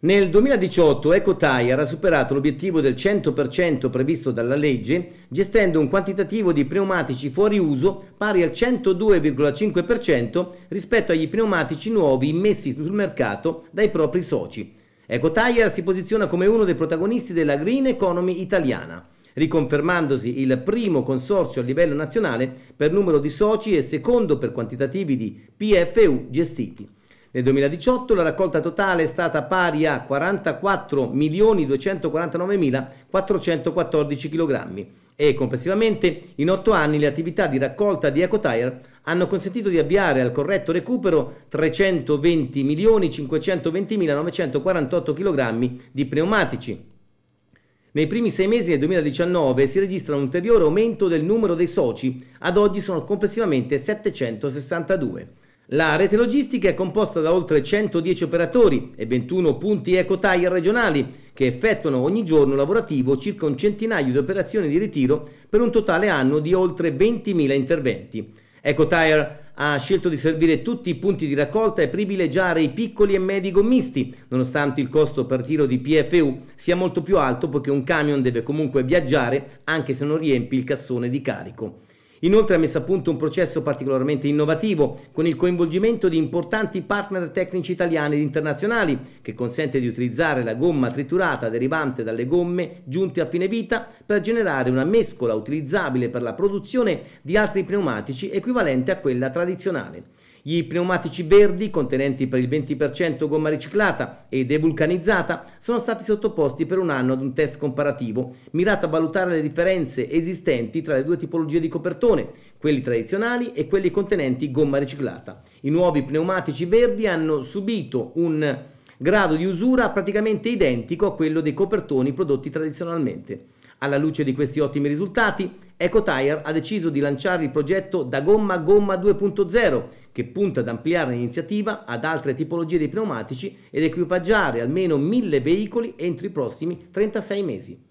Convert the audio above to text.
Nel 2018 EcoTire ha superato l'obiettivo del 100% previsto dalla legge, gestendo un quantitativo di pneumatici fuori uso pari al 102,5% rispetto agli pneumatici nuovi immessi sul mercato dai propri soci. EcoTire si posiziona come uno dei protagonisti della green economy italiana, riconfermandosi il primo consorzio a livello nazionale per numero di soci e secondo per quantitativi di PFU gestiti. Nel 2018 la raccolta totale è stata pari a 44.249.414 kg e complessivamente in otto anni le attività di raccolta di EcoTire hanno consentito di avviare al corretto recupero 320.520.948 kg di pneumatici. Nei primi sei mesi del 2019 si registra un ulteriore aumento del numero dei soci, ad oggi sono complessivamente 762. La rete logistica è composta da oltre 110 operatori e 21 punti ecotire regionali che effettuano ogni giorno lavorativo circa un centinaio di operazioni di ritiro per un totale anno di oltre 20.000 interventi. EcoTire ha scelto di servire tutti i punti di raccolta e privilegiare i piccoli e medi gommisti, nonostante il costo per tiro di PFU sia molto più alto poiché un camion deve comunque viaggiare anche se non riempi il cassone di carico. Inoltre ha messo a punto un processo particolarmente innovativo, con il coinvolgimento di importanti partner tecnici italiani ed internazionali, che consente di utilizzare la gomma triturata derivante dalle gomme giunte a fine vita per generare una mescola utilizzabile per la produzione di altri pneumatici equivalente a quella tradizionale. Gli pneumatici verdi, contenenti per il 20% gomma riciclata e devulcanizzata, sono stati sottoposti per un anno ad un test comparativo, mirato a valutare le differenze esistenti tra le due tipologie di copertone, quelli tradizionali e quelli contenenti gomma riciclata. I nuovi pneumatici verdi hanno subito un grado di usura praticamente identico a quello dei copertoni prodotti tradizionalmente. Alla luce di questi ottimi risultati, EcoTire ha deciso di lanciare il progetto Da Gomma a Gomma 2.0 che punta ad ampliare l'iniziativa ad altre tipologie di pneumatici ed equipaggiare almeno 1000 veicoli entro i prossimi 36 mesi.